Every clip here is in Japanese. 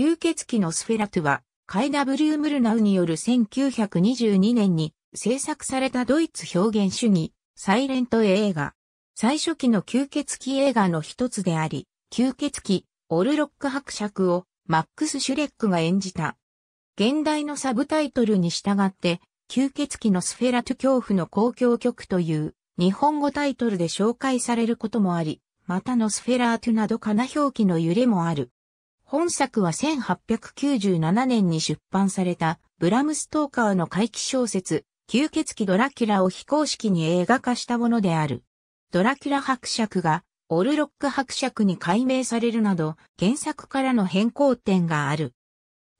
吸血鬼のスフェラトゥは、カイ・ブ W・ ムルナウによる1922年に制作されたドイツ表現主義、サイレント映画。最初期の吸血鬼映画の一つであり、吸血鬼、オルロック伯爵をマックス・シュレックが演じた。現代のサブタイトルに従って、吸血鬼のスフェラトゥ恐怖の公共曲という日本語タイトルで紹介されることもあり、またのスフェラートゥなどかな表記の揺れもある。本作は1897年に出版されたブラム・ストーカーの怪奇小説、吸血鬼ドラキュラを非公式に映画化したものである。ドラキュラ伯爵がオルロック伯爵に改名されるなど原作からの変更点がある。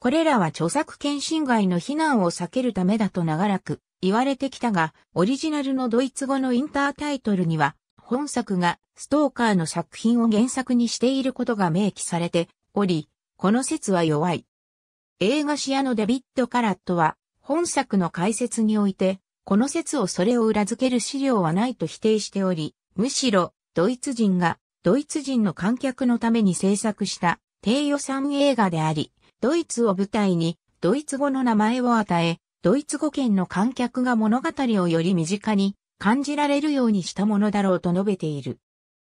これらは著作権侵害の非難を避けるためだと長らく言われてきたが、オリジナルのドイツ語のインタータイトルには、本作がストーカーの作品を原作にしていることが明記されて、おり、この説は弱い。映画視野のデビッド・カラットは、本作の解説において、この説をそれを裏付ける資料はないと否定しており、むしろ、ドイツ人が、ドイツ人の観客のために制作した低予算映画であり、ドイツを舞台に、ドイツ語の名前を与え、ドイツ語圏の観客が物語をより身近に感じられるようにしたものだろうと述べている。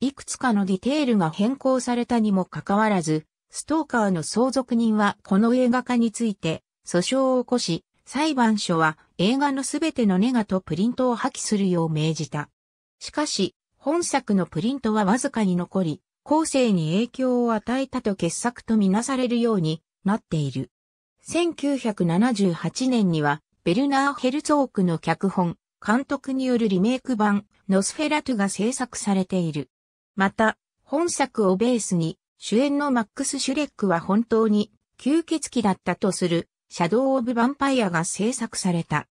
いくつかのディテールが変更されたにもかかわらず、ストーカーの相続人はこの映画化について訴訟を起こし、裁判所は映画のすべてのネガとプリントを破棄するよう命じた。しかし、本作のプリントはわずかに残り、後世に影響を与えたと傑作とみなされるようになっている。1978年には、ベルナー・ヘルツォークの脚本、監督によるリメイク版、ノスフェラトゥが制作されている。また、本作をベースに、主演のマックス・シュレックは本当に吸血鬼だったとするシャドウ・オブ・ヴァンパイアが制作された。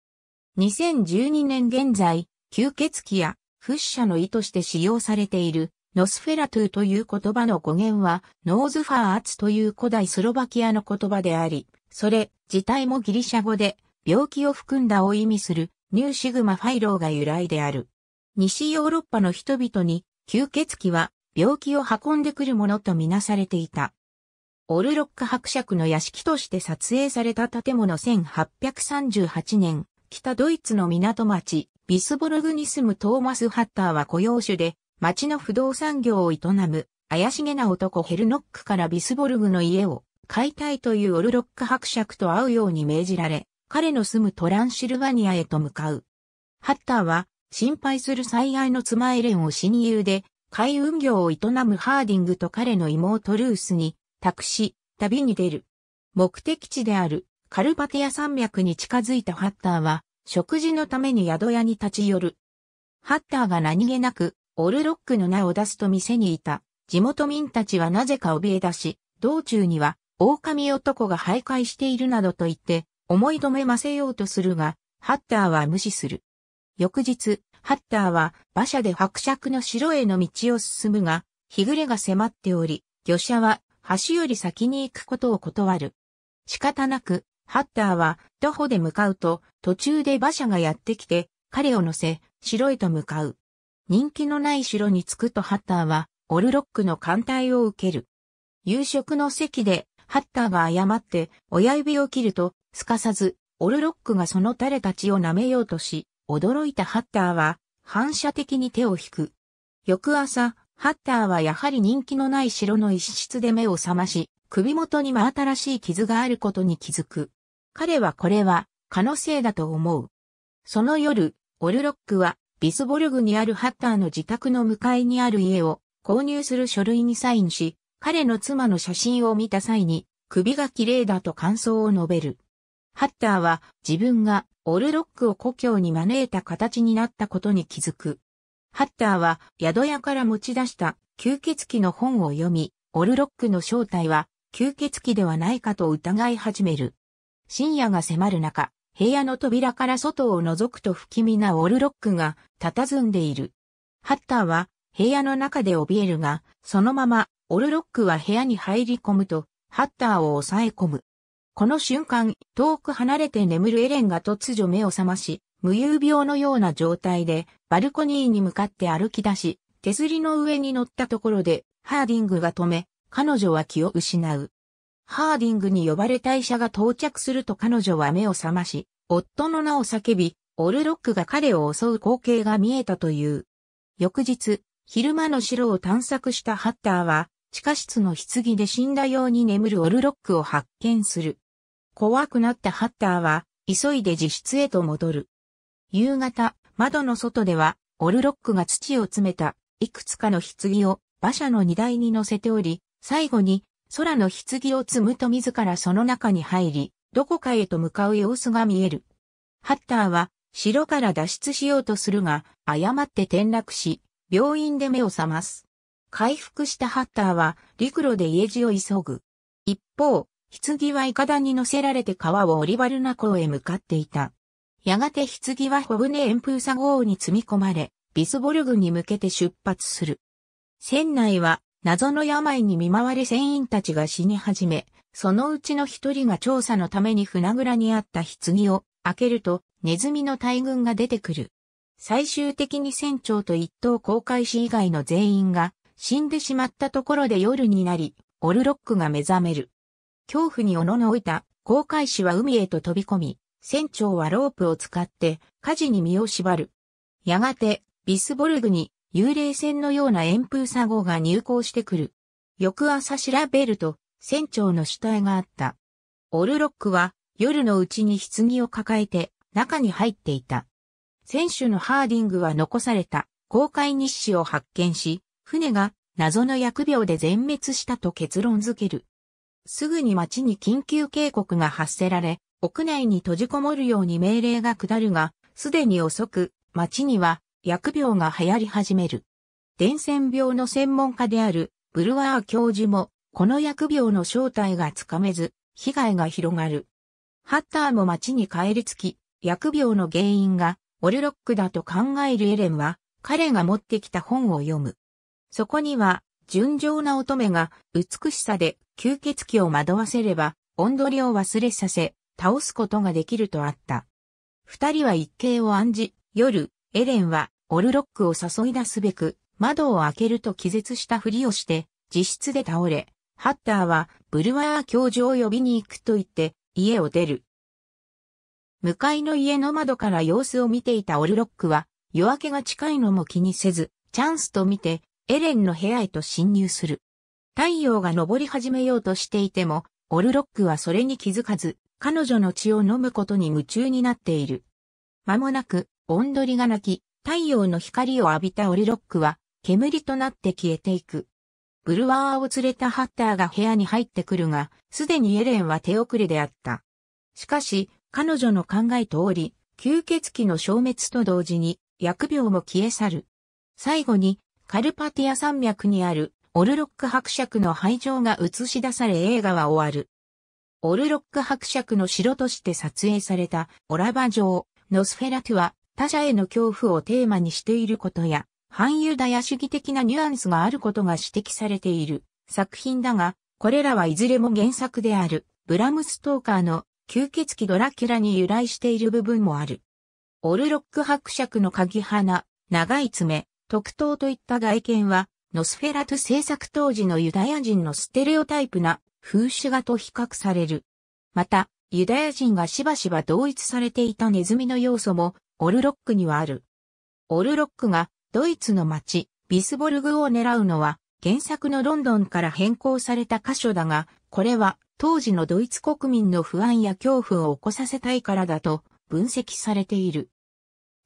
2012年現在、吸血鬼やフッシャの意として使用されているノスフェラトゥという言葉の語源はノーズファーアツという古代スロバキアの言葉であり、それ自体もギリシャ語で病気を含んだを意味するニューシグマファイローが由来である。西ヨーロッパの人々に吸血鬼は病気を運んでくるものとみなされていた。オルロック伯爵の屋敷として撮影された建物1838年、北ドイツの港町、ビスボルグに住むトーマス・ハッターは雇用主で、町の不動産業を営む、怪しげな男ヘルノックからビスボルグの家を買いたいというオルロック伯爵と会うように命じられ、彼の住むトランシルバニアへと向かう。ハッターは、心配する最愛の妻エレンを親友で、海運業を営むハーディングと彼の妹ルースに託し、旅に出る。目的地であるカルパティア山脈に近づいたハッターは、食事のために宿屋に立ち寄る。ハッターが何気なく、オルロックの名を出すと店にいた、地元民たちはなぜか怯え出し、道中には、狼男が徘徊しているなどと言って、思い止めませようとするが、ハッターは無視する。翌日、ハッターは馬車で伯爵の城への道を進むが、日暮れが迫っており、魚車は橋より先に行くことを断る。仕方なく、ハッターは徒歩で向かうと、途中で馬車がやってきて、彼を乗せ、城へと向かう。人気のない城に着くとハッターは、オルロックの艦隊を受ける。夕食の席で、ハッターが誤って、親指を切ると、すかさず、オルロックがその垂れたちを舐めようとし、驚いたハッターは、反射的に手を引く。翌朝、ハッターはやはり人気のない城の一室で目を覚まし、首元に真新しい傷があることに気づく。彼はこれは、可能性だと思う。その夜、オルロックは、ビスボルグにあるハッターの自宅の向かいにある家を購入する書類にサインし、彼の妻の写真を見た際に、首が綺麗だと感想を述べる。ハッターは自分がオルロックを故郷に招いた形になったことに気づく。ハッターは宿屋から持ち出した吸血鬼の本を読み、オルロックの正体は吸血鬼ではないかと疑い始める。深夜が迫る中、部屋の扉から外を覗くと不気味なオルロックが佇んでいる。ハッターは部屋の中で怯えるが、そのままオルロックは部屋に入り込むと、ハッターを抑え込む。この瞬間、遠く離れて眠るエレンが突如目を覚まし、無遊病のような状態で、バルコニーに向かって歩き出し、手すりの上に乗ったところで、ハーディングが止め、彼女は気を失う。ハーディングに呼ばれた医者が到着すると彼女は目を覚まし、夫の名を叫び、オルロックが彼を襲う光景が見えたという。翌日、昼間の城を探索したハッターは、地下室の棺で死んだように眠るオルロックを発見する。怖くなったハッターは、急いで自室へと戻る。夕方、窓の外では、オルロックが土を詰めた、いくつかの棺を馬車の荷台に乗せており、最後に、空の棺を積むと自らその中に入り、どこかへと向かう様子が見える。ハッターは、城から脱出しようとするが、誤って転落し、病院で目を覚ます。回復したハッターは、陸路で家路を急ぐ。一方、棺はいかだに乗せられて川をオリバルナ港へ向かっていた。やがて棺はホブネエンプーサ号に積み込まれ、ビスボルグに向けて出発する。船内は謎の病に見舞われ船員たちが死に始め、そのうちの一人が調査のために船蔵にあった棺を開けるとネズミの大群が出てくる。最終的に船長と一等航海士以外の全員が死んでしまったところで夜になり、オルロックが目覚める。恐怖におののいた航海士は海へと飛び込み、船長はロープを使って火事に身を縛る。やがてビスボルグに幽霊船のような円風作号が入港してくる。翌朝調べると船長の死体があった。オルロックは夜のうちに棺を抱えて中に入っていた。船首のハーディングは残された航海日誌を発見し、船が謎の疫病で全滅したと結論づける。すぐに町に緊急警告が発せられ、屋内に閉じこもるように命令が下るが、すでに遅く、町には薬病が流行り始める。伝染病の専門家であるブルワー教授も、この薬病の正体がつかめず、被害が広がる。ハッターも町に帰り着き、薬病の原因がオルロックだと考えるエレンは、彼が持ってきた本を読む。そこには、純情な乙女が美しさで吸血鬼を惑わせれば、温度りを忘れさせ、倒すことができるとあった。二人は一計を案じ、夜、エレンはオルロックを誘い出すべく、窓を開けると気絶したふりをして、自室で倒れ、ハッターはブルワー教授を呼びに行くと言って、家を出る。向かいの家の窓から様子を見ていたオルロックは、夜明けが近いのも気にせず、チャンスと見て、エレンの部屋へと侵入する。太陽が昇り始めようとしていても、オルロックはそれに気づかず、彼女の血を飲むことに夢中になっている。間もなく、オンドリが鳴き、太陽の光を浴びたオルロックは、煙となって消えていく。ブルワーを連れたハッターが部屋に入ってくるが、すでにエレンは手遅れであった。しかし、彼女の考え通り、吸血鬼の消滅と同時に、薬病も消え去る。最後に、カルパティア山脈にあるオルロック伯爵の廃城が映し出され映画は終わる。オルロック伯爵の城として撮影されたオラバ城、ノスフェラトゥは他者への恐怖をテーマにしていることや、反ユダヤ主義的なニュアンスがあることが指摘されている作品だが、これらはいずれも原作であるブラムストーカーの吸血鬼ドラキュラに由来している部分もある。オルロック伯爵の鍵花、長い爪、特等といった外見は、ノスフェラト制作当時のユダヤ人のステレオタイプな風刺画と比較される。また、ユダヤ人がしばしば同一されていたネズミの要素も、オルロックにはある。オルロックが、ドイツの町、ビスボルグを狙うのは、原作のロンドンから変更された箇所だが、これは、当時のドイツ国民の不安や恐怖を起こさせたいからだと、分析されている。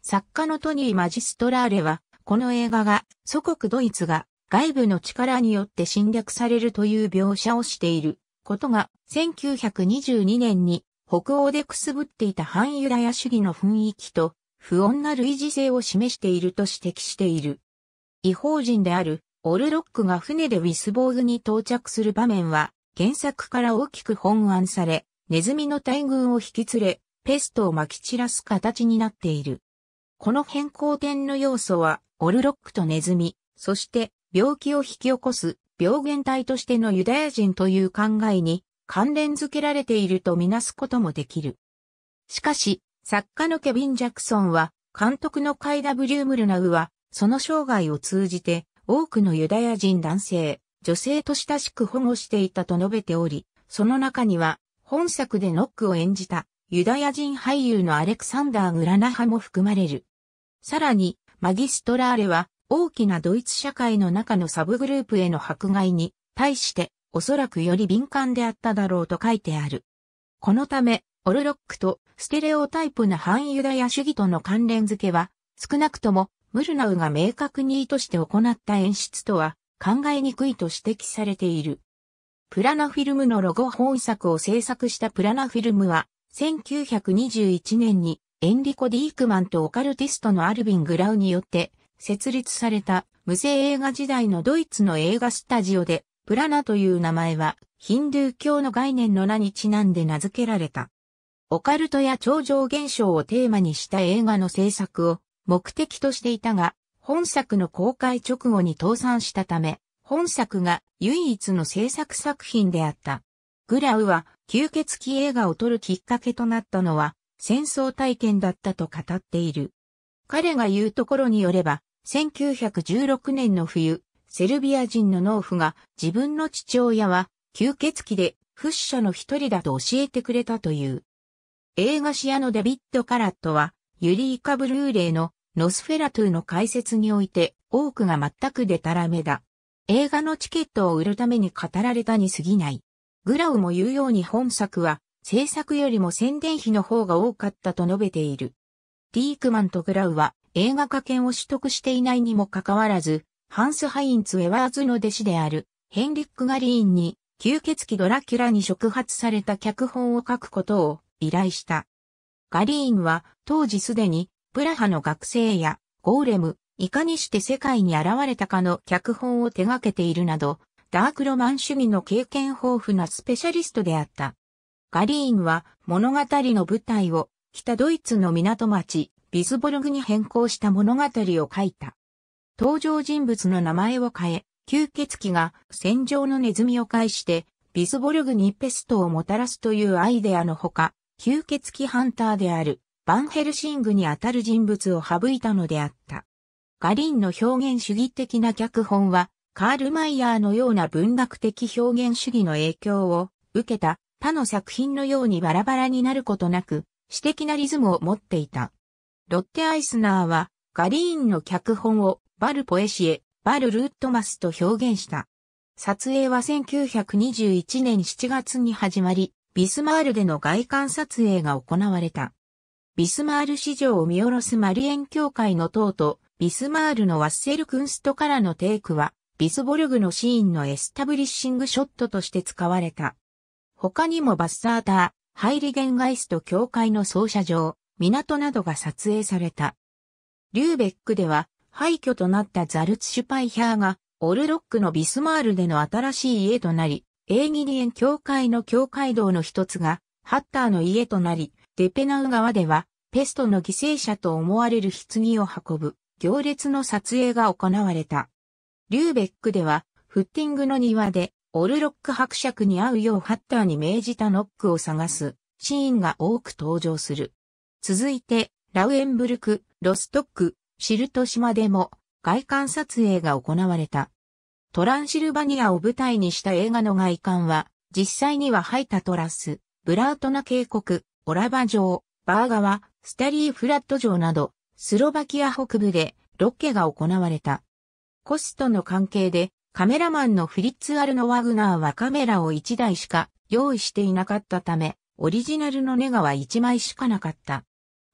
作家のトニー・マジストラーレは、この映画が祖国ドイツが外部の力によって侵略されるという描写をしていることが1922年に北欧でくすぶっていた反ユダヤ主義の雰囲気と不穏な類似性を示していると指摘している。違法人であるオルロックが船でウィスボーグに到着する場面は原作から大きく本案され、ネズミの大群を引き連れ、ペストを撒き散らす形になっている。この変更点の要素は、オルロックとネズミ、そして病気を引き起こす病原体としてのユダヤ人という考えに関連づけられているとみなすこともできる。しかし、作家のケビン・ジャクソンは、監督のカイ・ダブリュー・ムルナウは、その生涯を通じて、多くのユダヤ人男性、女性と親しく保護していたと述べており、その中には、本作でノックを演じたユダヤ人俳優のアレクサンダー・グラナハも含まれる。さらに、マギストラーレは、大きなドイツ社会の中のサブグループへの迫害に、対して、おそらくより敏感であっただろうと書いてある。このため、オルロックとステレオタイプな反ユダヤ主義との関連付けは、少なくともムルナウが明確に意図して行った演出とは考えにくいと指摘されている。プラナフィルムのロゴ本作を制作したプラナフィルムは、1921年にエンリコ・ディークマンとオカルティストのアルビン・グラウによって設立された無声映画時代のドイツの映画スタジオでプラナという名前はヒンドゥー教の概念の名にちなんで名付けられた。オカルトや超常現象をテーマにした映画の制作を目的としていたが、本作の公開直後に倒産したため、本作が唯一の制作作品であった。グラウは吸血鬼映画を撮るきっかけとなったのは戦争体験だったと語っている。彼が言うところによれば、1916年の冬、セルビア人の農夫が自分の父親は吸血鬼でフッシャの一人だと教えてくれたという。映画シアのデビッド・カラットは、ユリーカ・ブルーレイのノスフェラトゥの解説において多くが全くデタラメだ。映画のチケットを売るために語られたに過ぎない。グラウも言うように本作は制作よりも宣伝費の方が多かったと述べている。ディークマンとグラウは映画化権を取得していないにもかかわらず、ハンス・ハインツ・ウェワーズの弟子であるヘンリック・ガリーンに吸血鬼ドラキュラに触発された脚本を書くことを依頼した。ガリーンは当時すでにプラハの学生やゴーレム、いかにして世界に現れたかの脚本を手掛けているなど、ダークロマン主義の経験豊富なスペシャリストであった。ガリーンは物語の舞台を北ドイツの港町ビズボルグに変更した物語を書いた。登場人物の名前を変え、吸血鬼が戦場のネズミを介してビズボルグにペストをもたらすというアイデアのほか、吸血鬼ハンターであるバンヘルシングにあたる人物を省いたのであった。ガリーンの表現主義的な脚本はカール・マイヤーのような文学的表現主義の影響を受けた他の作品のようにバラバラになることなく、詩的なリズムを持っていた。ロッテ・アイスナーは、ガリーンの脚本をバル・ポエシエ、バル・ルートマスと表現した。撮影は1921年7月に始まり、ビスマールでの外観撮影が行われた。ビスマール市場を見下ろすマリエン教会の塔と、ビスマールのワッセルクンストからのテイクは、ビスボルグのシーンのエスタブリッシングショットとして使われた。他にもバッサーター、ハイリゲンガイスト教会の操車場、港などが撮影された。リューベックでは廃墟となったザルツシュパイヒャーがオルロックのビスマールでの新しい家となり、エーギリエン教会の教会堂の一つがハッターの家となり、デペナウ川ではペストの犠牲者と思われる棺を運ぶ行列の撮影が行われた。リューベックでは、フッティングの庭で、オルロック伯爵に合うようハッターに命じたノックを探すシーンが多く登場する。続いて、ラウエンブルク、ロストック、シルト島でも外観撮影が行われた。トランシルバニアを舞台にした映画の外観は、実際にはハイタトラス、ブラートナ渓谷、オラバ城、バーガワ、スタリーフラット城など、スロバキア北部でロケが行われた。コストの関係で、カメラマンのフリッツ・アルノ・ワグナーはカメラを1台しか用意していなかったため、オリジナルのネガは1枚しかなかった。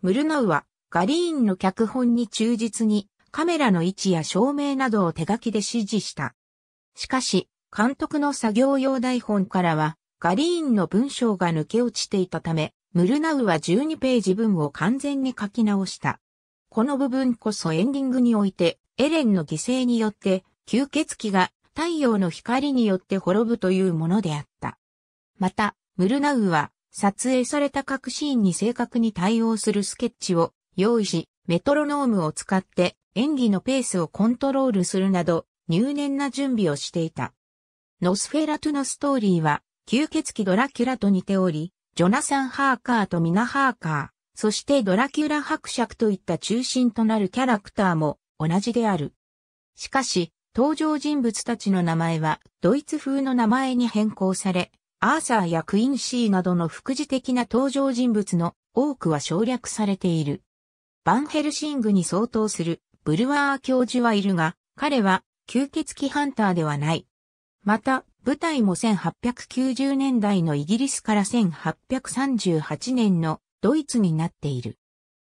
ムルナウは、ガリーンの脚本に忠実に、カメラの位置や照明などを手書きで指示した。しかし、監督の作業用台本からは、ガリーンの文章が抜け落ちていたため、ムルナウは12ページ分を完全に書き直した。この部分こそエンディングにおいてエレンの犠牲によって吸血鬼が太陽の光によって滅ぶというものであった。また、ムルナウは撮影された各シーンに正確に対応するスケッチを用意し、メトロノームを使って演技のペースをコントロールするなど入念な準備をしていた。ノスフェラトゥのストーリーは吸血鬼ドラキュラと似ており、ジョナサン・ハーカーとミナ・ハーカー、そしてドラキュラ伯爵といった中心となるキャラクターも同じである。しかし、登場人物たちの名前はドイツ風の名前に変更され、アーサーやクインシーなどの副次的な登場人物の多くは省略されている。バンヘルシングに相当するブルワー教授はいるが、彼は吸血鬼ハンターではない。また、舞台も1890年代のイギリスから1838年のドイツになっている。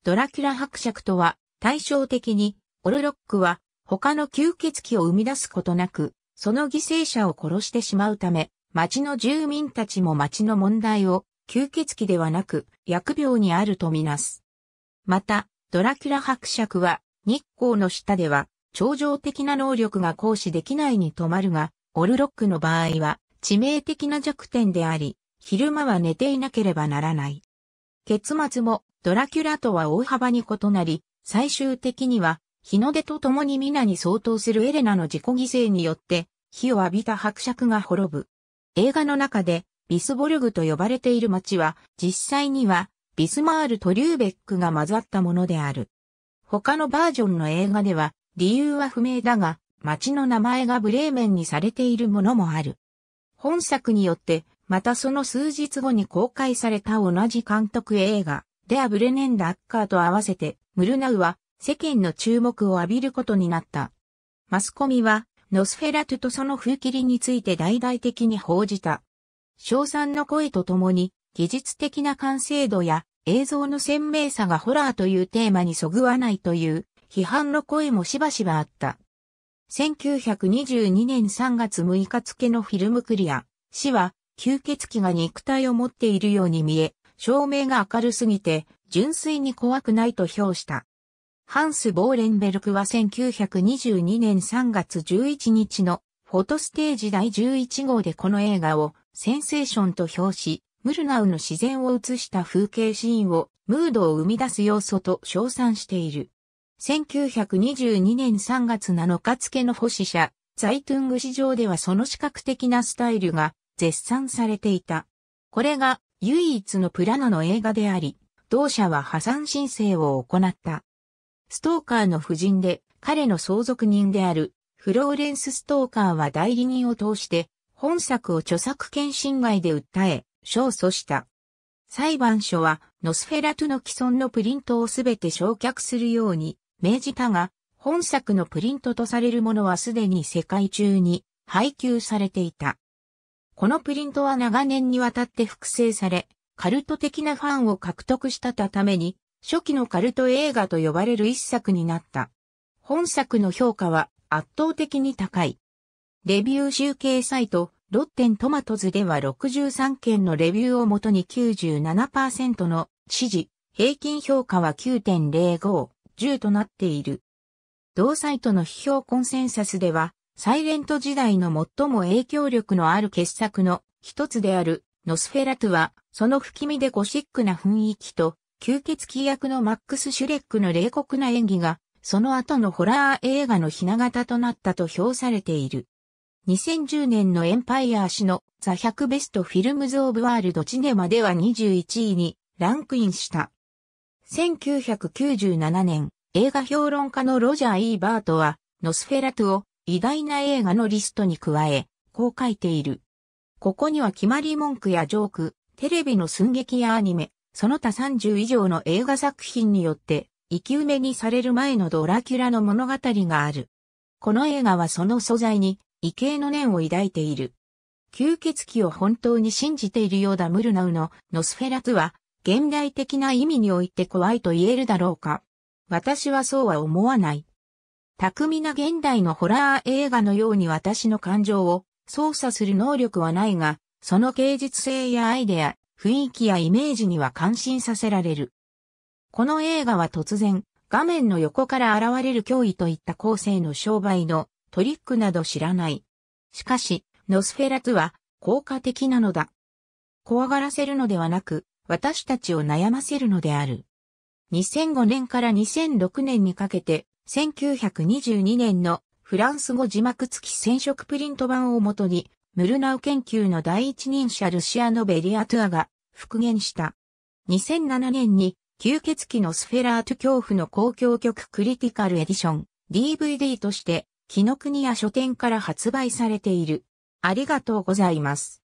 ドラキュラ伯爵とは対照的にオルロックは他の吸血鬼を生み出すことなく、その犠牲者を殺してしまうため、町の住民たちも町の問題を吸血鬼ではなく疫病にあるとみなす。また、ドラキュラ伯爵は日光の下では超常的な能力が行使できないに止まるが、オルロックの場合は致命的な弱点であり、昼間は寝ていなければならない。結末もドラキュラとは大幅に異なり、最終的には日の出と共に皆に相当するエレナの自己犠牲によって、火を浴びた伯爵が滅ぶ。映画の中で、ビスボルグと呼ばれている町は、実際には、ビスマールとリューベックが混ざったものである。他のバージョンの映画では、理由は不明だが、町の名前がブレーメンにされているものもある。本作によって、またその数日後に公開された同じ監督映画、デア・ブレネン・ダ・ッカーと合わせて、ムルナウは世間の注目を浴びることになった。マスコミは、ノスフェラトゥとその風切りについて大々的に報じた。賞賛の声とともに、技術的な完成度や映像の鮮明さがホラーというテーマにそぐわないという批判の声もしばしばあった。1922年3月6日付のフィルムクリア、死は吸血鬼が肉体を持っているように見え、照明が明るすぎて純粋に怖くないと評した。ハンス・ボーレンベルクは1922年3月11日のフォトステージ第11号でこの映画をセンセーションと表し、ムルナウの自然を映した風景シーンをムードを生み出す要素と称賛している。1922年3月7日付の保守者、ザイトゥング市場ではその視覚的なスタイルが絶賛されていた。これが唯一のプラノの映画であり、同社は破産申請を行った。ストーカーの夫人で、彼の相続人である、フローレンス・ストーカーは代理人を通して、本作を著作権侵害で訴え、勝訴した。裁判所は、ノスフェラトゥの既存のプリントをすべて焼却するように命じたが、本作のプリントとされるものはすでに世界中に配給されていた。このプリントは長年にわたって複製され、カルト的なファンを獲得したために、初期のカルト映画と呼ばれる一作になった。本作の評価は圧倒的に高い。レビュー集計サイト、ロッテントマトズでは63件のレビューをもとに97%の支持、平均評価は9.05、10となっている。同サイトの批評コンセンサスでは、サイレント時代の最も影響力のある傑作の一つであるノスフェラトゥは、その不気味でゴシックな雰囲気と吸血鬼役のマックス・シュレックの冷酷な演技が、その後のホラー映画のひな形となったと評されている。2010年のエンパイア氏のザ100ベストフィルムズ・オブ・ワールド・チネマでは21位にランクインした。1997年、映画評論家のロジャー・イーバートは、ノスフェラトを偉大な映画のリストに加え、こう書いている。ここには決まり文句やジョーク、テレビの寸劇やアニメ、その他30以上の映画作品によって、生き埋めにされる前のドラキュラの物語がある。この映画はその素材に、異形の念を抱いている。吸血鬼を本当に信じているようだムルナウのノスフェラトゥは、現代的な意味において怖いと言えるだろうか。私はそうは思わない。巧みな現代のホラー映画のように私の感情を操作する能力はないが、その芸術性やアイデア、雰囲気やイメージには感心させられる。この映画は突然、画面の横から現れる脅威といった後世の商売のトリックなど知らない。しかし、ノスフェラトゥは効果的なのだ。怖がらせるのではなく、私たちを悩ませるのである。2005年から2006年にかけて、1922年のフランス語字幕付き染色プリント版をもとにムルナウ研究の第一人者ルシアノ・ベリアトゥアが復元した。2007年に吸血鬼のスフェラート恐怖の公共曲クリティカルエディション DVD として、木の国や書店から発売されている。ありがとうございます。